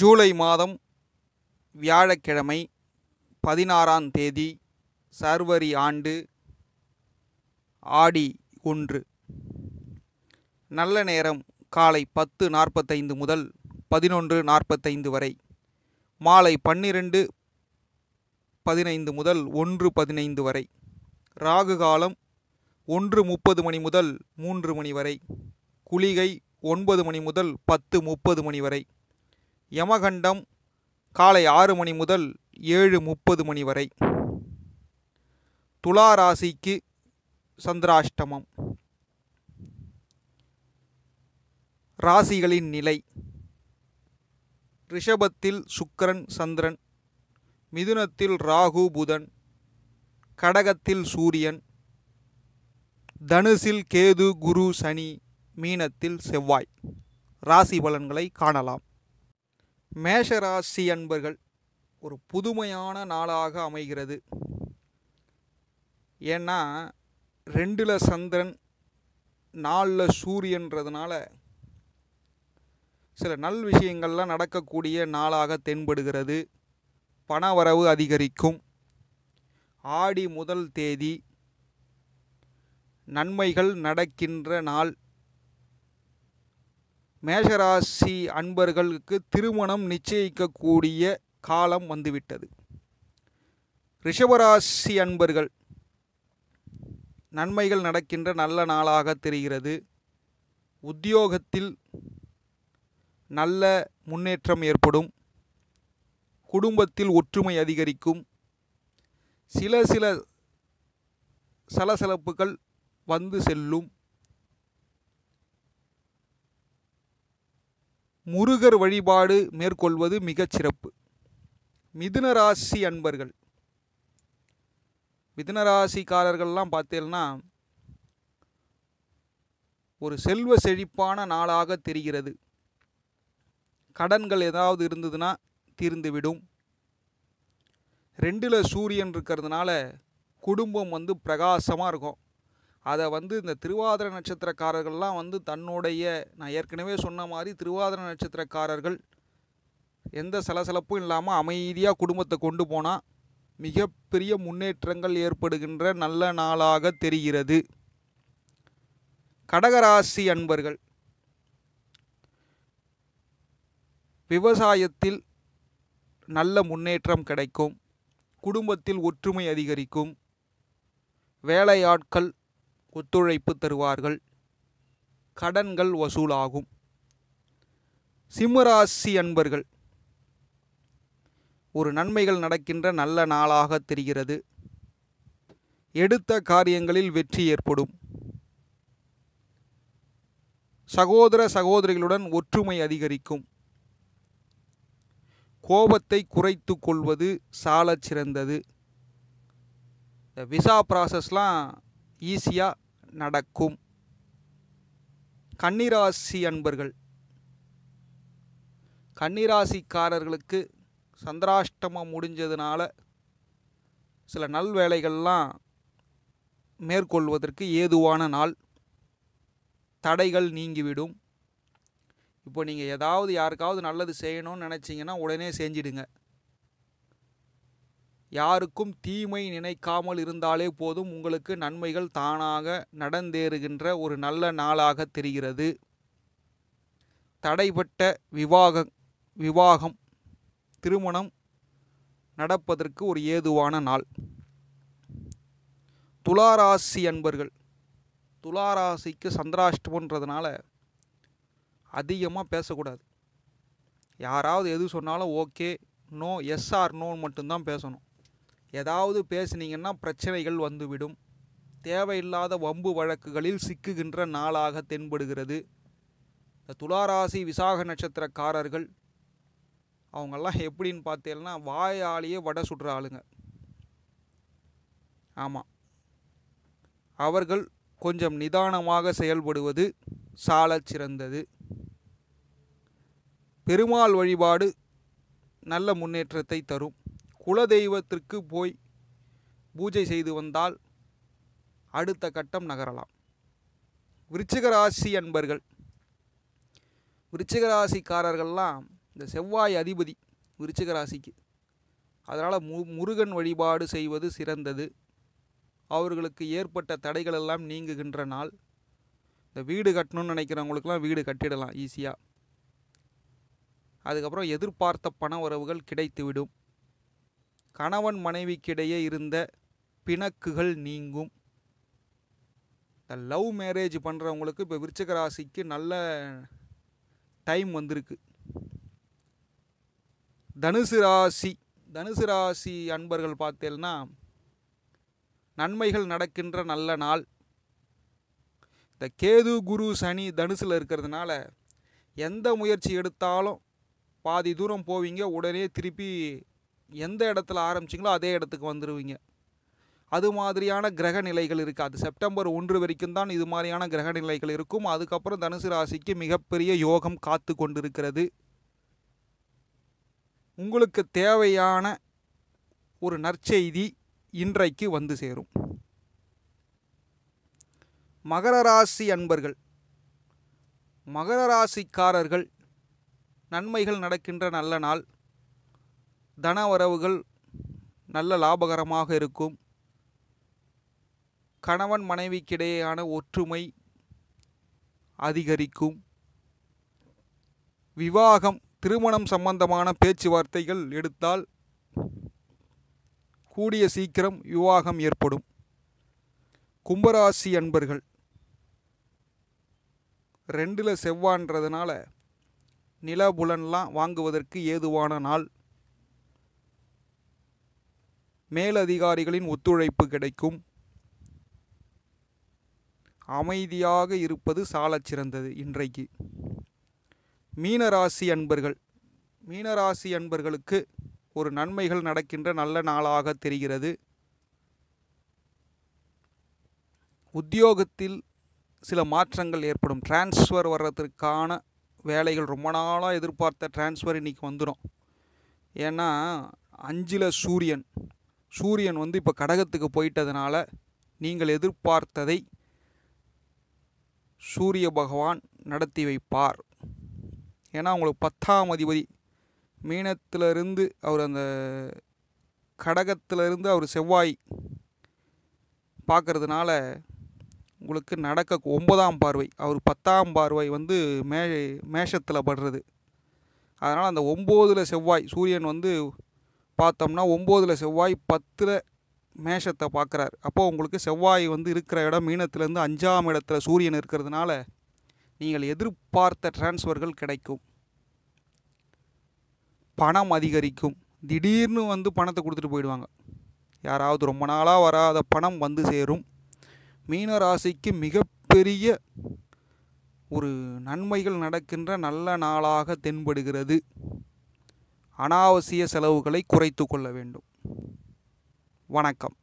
ஜூலை மாதம் வியாழக்கிழமை பதினாறாம் தேதி சர்வரி ஆண்டு ஆடி ஒன்று நல்ல நேரம் காலை பத்து நாற்பத்தைந்து முதல் பதினொன்று நாற்பத்தைந்து வரை மாலை பன்னிரண்டு பதினைந்து முதல் ஒன்று பதினைந்து வரை ராகு காலம் ஒன்று முப்பது மணி முதல் மூன்று மணி வரை குளிகை ஒன்பது மணி முதல் பத்து முப்பது மணி வரை யமகண்டம் காலை ஆறு மணி முதல் ஏழு முப்பது மணி வரை துலா ராசிக்கு சந்திராஷ்டமம் ராசிகளின் நிலை ரிஷபத்தில் சுக்கரன் சந்திரன் மிதுனத்தில் ராகு புதன் கடகத்தில் சூரியன் தனுசில் கேது குரு சனி மீனத்தில் செவ்வாய் ராசி பலன்களை காணலாம் மேஷராசி அன்பர்கள் ஒரு புதுமையான நாளாக அமைகிறது ஏன்னா ரெண்டில் சந்திரன் நாலில் சூரியன்றதுனால சில நல் விஷயங்கள்லாம் நடக்கக்கூடிய நாளாக தென்படுகிறது பணவரவு அதிகரிக்கும் ஆடி முதல் தேதி நன்மைகள் நடக்கின்ற நாள் மேஷராசி அன்பர்களுக்கு திருமணம் நிச்சயிக்கக்கூடிய காலம் வந்துவிட்டது ரிஷபராசி அன்பர்கள் நன்மைகள் நடக்கின்ற நல்ல நாளாக தெரிகிறது உத்தியோகத்தில் நல்ல முன்னேற்றம் ஏற்படும் குடும்பத்தில் ஒற்றுமை அதிகரிக்கும் சில சில சலசலப்புகள் வந்து செல்லும் முருகர் வழிபாடு மேற்கொள்வது மிகச் சிறப்பு மிதுனராசி அன்பர்கள் மிதுனராசிக்காரர்கள்லாம் பார்த்தேன்னா ஒரு செல்வ செழிப்பான நாளாக தெரிகிறது கடன்கள் ஏதாவது இருந்ததுன்னா தீர்ந்துவிடும் ரெண்டில் சூரியன் இருக்கிறதுனால குடும்பம் வந்து பிரகாசமாக இருக்கும் அதை வந்து இந்த திருவாதிர நட்சத்திரக்காரர்கள்லாம் வந்து தன்னுடைய நான் ஏற்கனவே சொன்ன மாதிரி திருவாதிர நட்சத்திரக்காரர்கள் எந்த சலசலப்பும் இல்லாமல் அமைதியாக குடும்பத்தை கொண்டு போனால் மிகப்பெரிய முன்னேற்றங்கள் ஏற்படுகின்ற நல்ல நாளாக தெரிகிறது கடகராசி அன்பர்கள் விவசாயத்தில் நல்ல முன்னேற்றம் கிடைக்கும் குடும்பத்தில் ஒற்றுமை அதிகரிக்கும் வேலையாட்கள் ஒத்துழைப்பு தருவார்கள் கடன்கள் வசூலாகும் சிம்மராசி அன்பர்கள் ஒரு நன்மைகள் நடக்கின்ற நல்ல நாளாக தெரிகிறது எடுத்த காரியங்களில் வெற்றி ஏற்படும் சகோதர சகோதரிகளுடன் ஒற்றுமை அதிகரிக்கும் கோபத்தை குறைத்து கொள்வது சால சிறந்தது விசா ப்ராசஸ்லாம் ஈஸியாக நடக்கும் கன்னிராசி அன்பர்கள் கன்னிராசிக்காரர்களுக்கு சந்திராஷ்டமம் முடிஞ்சதுனால சில நல்வேளைகள்லாம் மேற்கொள்வதற்கு ஏதுவான நாள் தடைகள் நீங்கிவிடும் இப்போ நீங்கள் ஏதாவது யாருக்காவது நல்லது செய்யணும்னு நினச்சிங்கன்னா உடனே செஞ்சிடுங்க யாருக்கும் தீமை நினைக்காமல் இருந்தாலே போதும் உங்களுக்கு நன்மைகள் தானாக நடந்தேறுகின்ற ஒரு நல்ல நாளாக தெரிகிறது தடைப்பட்ட விவாக விவாகம் திருமணம் நடப்பதற்கு ஒரு ஏதுவான நாள் துளாராசி அன்பர்கள் துளாராசிக்கு சந்திராஷ்டமன்றதுனால அதிகமாக பேசக்கூடாது யாராவது எது சொன்னாலும் ஓகே நோ எஸ்ஆர் நோன்னு மட்டும்தான் பேசணும் ஏதாவது பேசுனீங்கன்னா பிரச்சனைகள் வந்துவிடும் தேவையில்லாத வம்பு வழக்குகளில் சிக்குகின்ற நாளாக தென்படுகிறது இந்த துளாராசி விசாக நட்சத்திரக்காரர்கள் அவங்கெல்லாம் எப்படின்னு பார்த்தேன்னா வாயாலேயே வடை சுடுற ஆளுங்க ஆமாம் அவர்கள் கொஞ்சம் நிதானமாக செயல்படுவது சாலச் சிறந்தது பெருமாள் வழிபாடு நல்ல முன்னேற்றத்தை தரும் குலதெய்வத்திற்கு போய் பூஜை செய்து வந்தால் அடுத்த கட்டம் நகரலாம் விருச்சிகராசி அன்பர்கள் விருச்சிகராசிக்காரர்கள்லாம் இந்த செவ்வாய் அதிபதி விருச்சிகராசிக்கு அதனால் மு முருகன் வழிபாடு செய்வது சிறந்தது அவர்களுக்கு ஏற்பட்ட தடைகள் எல்லாம் நீங்குகின்ற நாள் இந்த வீடு கட்டணும்னு நினைக்கிறவங்களுக்கெல்லாம் வீடு கட்டிடலாம் ஈஸியாக அதுக்கப்புறம் எதிர்பார்த்த பண உறவுகள் கிடைத்துவிடும் கணவன் மனைவிக்கிடையே இருந்த பிணக்குகள் நீங்கும் இந்த லவ் மேரேஜ் பண்ணுறவங்களுக்கு இப்போ விருச்சக ராசிக்கு நல்ல டைம் வந்திருக்கு தனுசு ராசி தனுசு ராசி அன்பர்கள் பார்த்தேன்னா நன்மைகள் நடக்கின்ற நல்ல நாள் இந்த கேது குரு சனி தனுசில் இருக்கிறதுனால எந்த முயற்சி எடுத்தாலும் பாதி தூரம் போவீங்க உடனே திருப்பி எந்த இடத்துல ஆரம்பிச்சிங்களோ அதே இடத்துக்கு வந்துடுவீங்க அது மாதிரியான கிரக நிலைகள் இருக்காது செப்டம்பர் ஒன்று வரைக்கும் தான் இது மாதிரியான கிரக நிலைகள் இருக்கும் அதுக்கப்புறம் தனுசு ராசிக்கு மிகப்பெரிய யோகம் காத்து கொண்டிருக்கிறது உங்களுக்கு தேவையான ஒரு நற்செய்தி இன்றைக்கு வந்து சேரும் மகர ராசி அன்பர்கள் மகர ராசிக்காரர்கள் நன்மைகள் நடக்கின்ற நல்ல நாள் தன வரவுகள் நல்ல லாபகரமாக இருக்கும் கணவன் மனைவிக்கிடையேயான ஒற்றுமை அதிகரிக்கும் விவாகம் திருமணம் சம்பந்தமான பேச்சுவார்த்தைகள் எடுத்தால் கூடிய சீக்கிரம் விவாகம் ஏற்படும் கும்பராசி அன்பர்கள் ரெண்டில் செவ்வான்றதுனால நிலபுலன்லாம் வாங்குவதற்கு ஏதுவான நாள் மேலதிகாரிகளின் ஒத்துழைப்பு கிடைக்கும் அமைதியாக இருப்பது சாலச் சிறந்தது இன்றைக்கு மீனராசி அன்பர்கள் மீனராசி அன்பர்களுக்கு ஒரு நன்மைகள் நடக்கின்ற நல்ல நாளாக தெரிகிறது உத்தியோகத்தில் சில மாற்றங்கள் ஏற்படும் டிரான்ஸ்ஃபர் வர்றதற்கான வேலைகள் ரொம்ப நாளாக எதிர்பார்த்த டிரான்ஸ்ஃபர் இன்றைக்கி வந்துடும் ஏன்னா அஞ்சில சூரியன் சூரியன் வந்து இப்போ கடகத்துக்கு போயிட்டதுனால நீங்கள் எதிர்பார்த்ததை சூரிய பகவான் நடத்தி வைப்பார் ஏன்னா உங்களுக்கு பத்தாம் அதிபதி மீனத்திலிருந்து அவர் அந்த கடகத்திலிருந்து அவர் செவ்வாய் பார்க்கறதுனால உங்களுக்கு நடக்க ஒன்பதாம் பார்வை அவர் பத்தாம் பார்வை வந்து மே மேஷத்தில் படுறது அதனால் அந்த ஒம்போதில் செவ்வாய் சூரியன் வந்து பார்த்தோம்னா ஒம்போதில் செவ்வாய் பத்தில் மேஷத்தை பார்க்குறாரு அப்போது உங்களுக்கு செவ்வாய் வந்து இருக்கிற இடம் மீனத்துலேருந்து அஞ்சாம் இடத்துல சூரியன் இருக்கிறதுனால நீங்கள் எதிர்பார்த்த டிரான்ஸ்ஃபர்கள் கிடைக்கும் பணம் அதிகரிக்கும் திடீர்னு வந்து பணத்தை கொடுத்துட்டு போயிடுவாங்க யாராவது ரொம்ப நாளாக வராத பணம் வந்து சேரும் மீன ராசிக்கு மிகப்பெரிய ஒரு நன்மைகள் நடக்கின்ற நல்ல நாளாக தென்படுகிறது அனாவசிய செலவுகளை குறைத்து கொள்ள வேண்டும் வணக்கம்